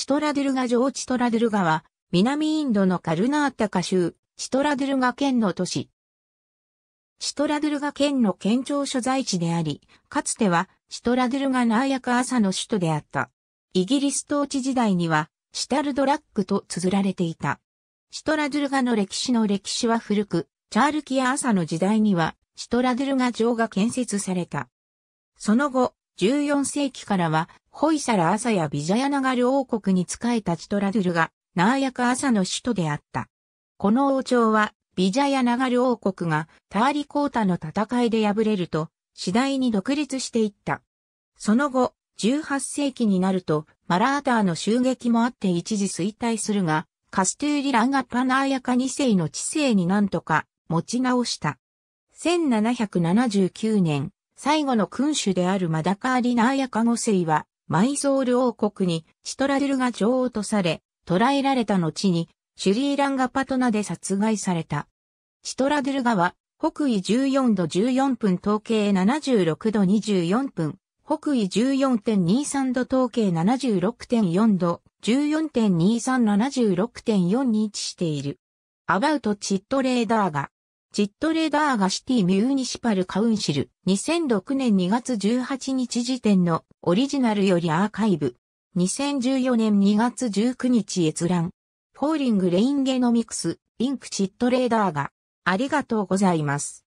チトラドゥルガ城チトラドゥルガは、南インドのカルナータカ州、チトラドゥルガ県の都市。チトラドゥルガ県の県庁所在地であり、かつては、チトラドゥルガナーヤカ朝の首都であった。イギリス統治時代には、シタルドラックと綴られていた。シトラドゥルガの歴史の歴史は古く、チャールキア朝の時代には、シトラドゥルガ城が建設された。その後、14世紀からは、ホイサラ朝やビジャヤナガル王国に仕えたチトラドゥルが、ナーヤカ朝の首都であった。この王朝は、ビジャヤナガル王国がターリコータの戦いで敗れると、次第に独立していった。その後、18世紀になると、マラーターの襲撃もあって一時衰退するが、カストゥーリランガパナーヤカ2世の知性になんとか持ち直した。1779年、最後の君主であるマダカーリナーヤカ5世は、マイゾール王国にチトラデルが女王とされ、捕らえられた後にシュリーランガパトナで殺害された。チトラデルガは北緯14度14分統計76度24分、北緯14.23度統計76.4度、14.2376.4に位置している。アバウトチットレーダーが。ジットレーダーがシティミューニシパルカウンシル2006年2月18日時点のオリジナルよりアーカイブ2014年2月19日閲覧フォーリングレインゲノミクスインクチットレーダーがありがとうございます。